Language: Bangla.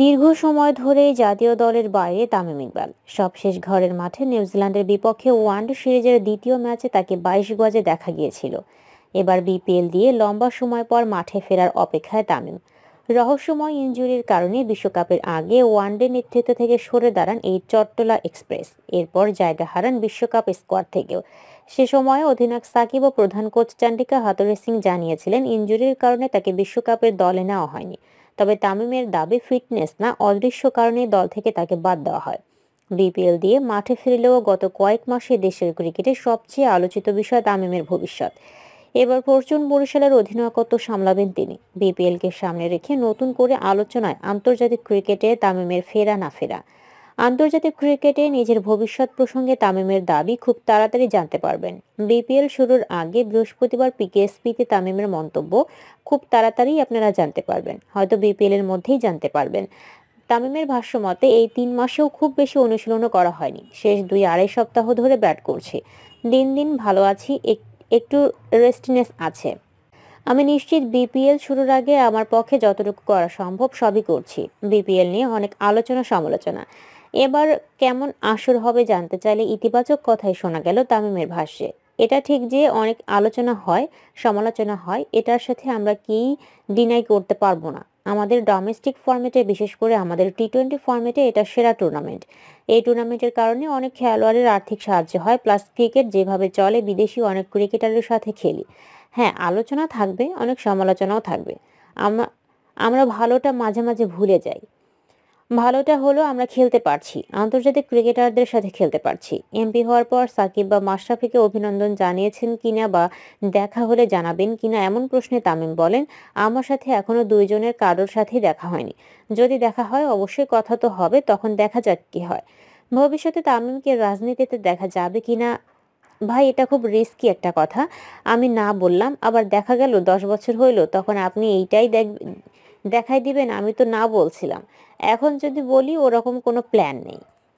দীর্ঘ সময় ধরে জাতীয় দলের বাইরে তামিম ইকবাল সবশেষ ঘরের মাঠে নিউজিল্যান্ডের বিপক্ষে ওয়ানডে সিরিজের দ্বিতীয় ম্যাচে তাকে বাইশ গজে দেখা গিয়েছিল এবার বিপিএল দিয়ে লম্বা সময় পর মাঠে ফেরার অপেক্ষায় তামিম রহস্যময় ইঞ্জুরির কারণে বিশ্বকাপের আগে ওয়ানডে নেতৃত্ব থেকে সরে দাঁড়ান এই চট্টলা এক্সপ্রেস এরপর জায়গা হারান বিশ্বকাপ স্কোয়াড থেকেও সে সময় অধিনায়ক সাকিব ও প্রধান কোচ চান্ডিকা হাতরে সিং জানিয়েছিলেন ইঞ্জুরির কারণে তাকে বিশ্বকাপের দলে নেওয়া হয়নি তবে তামিমের দাবি ফিটনেস না অদৃশ্য কারণে দল থেকে তাকে বাদ দেওয়া হয় বিপিএল দিয়ে মাঠে ফিরলেও গত কয়েক মাসে দেশের ক্রিকেটে সবচেয়ে আলোচিত বিষয় তামিমের ভবিষ্যৎ এবার ফরচুন বরিশালের অধিনায়কত্ব সামলাবেন তিনি বিপিএলকে সামনে রেখে নতুন করে আলোচনায় আন্তর্জাতিক ক্রিকেটে তামিমের ফেরা না ফেরা আন্তর্জাতিক ক্রিকেটে নিজের ভবিষ্যৎ প্রসঙ্গে তামিমের দাবি খুব তাড়াতাড়ি জানতে পারবেন বিপিএল শুরুর আগে বৃহস্পতিবার পিকেএসপিতে তামিমের মন্তব্য খুব তাড়াতাড়ি আপনারা জানতে পারবেন হয়তো বিপিএল এর মধ্যেই জানতে পারবেন তামিমের ভাষ্য মতে এই তিন মাসেও খুব বেশি অনুশীলনও করা হয়নি শেষ দুই আড়াই সপ্তাহ ধরে ব্যাট করছি দিন দিন ভালো আছি একটু রেস্টনেস আছে আমি নিশ্চিত বিপিএল শুরুর আগে আমার পক্ষে যতটুকু করা সম্ভব সবই করছি বিপিএল নিয়ে অনেক আলোচনা সমালোচনা এবার কেমন আসর হবে জানতে চাইলে ইতিবাচক কথাই শোনা গেল তামিমের ভাষ্যে এটা ঠিক যে অনেক আলোচনা হয় সমালোচনা হয় এটার সাথে আমরা কি ডিনাই করতে পারবো না আমাদের ডোমেস্টিক ফর্মেটে বিশেষ করে আমাদের টি টোয়েন্টি ফর্মেটে এটা সেরা টুর্নামেন্ট এই টুর্নামেন্টের কারণে অনেক খেলোয়াড়ের আর্থিক সাহায্য হয় প্লাস ক্রিকেট যেভাবে চলে বিদেশি অনেক ক্রিকেটারের সাথে খেলি হ্যাঁ আলোচনা থাকবে অনেক সমালোচনাও থাকবে আমরা আমরা ভালোটা মাঝে মাঝে ভুলে যাই ভালোটা হলো আমরা খেলতে পারছি আন্তর্জাতিক ক্রিকেটারদের সাথে খেলতে পারছি এমপি হওয়ার পর সাকিব বা মাশরাফিকে অভিনন্দন জানিয়েছেন কিনা বা দেখা হলে জানাবেন কিনা এমন প্রশ্নে তামিম বলেন আমার সাথে এখনও দুইজনের কারোর সাথেই দেখা হয়নি যদি দেখা হয় অবশ্যই কথা তো হবে তখন দেখা যাক কি হয় ভবিষ্যতে তামিমকে রাজনীতিতে দেখা যাবে কিনা ভাই এটা খুব রিস্কি একটা কথা আমি না বললাম আবার দেখা গেল দশ বছর হইল তখন আপনি এইটাই দেখ দেখাই দিবেন আমি তো না বলছিলাম এখন যদি বলি ওরকম কোনো প্ল্যান নেই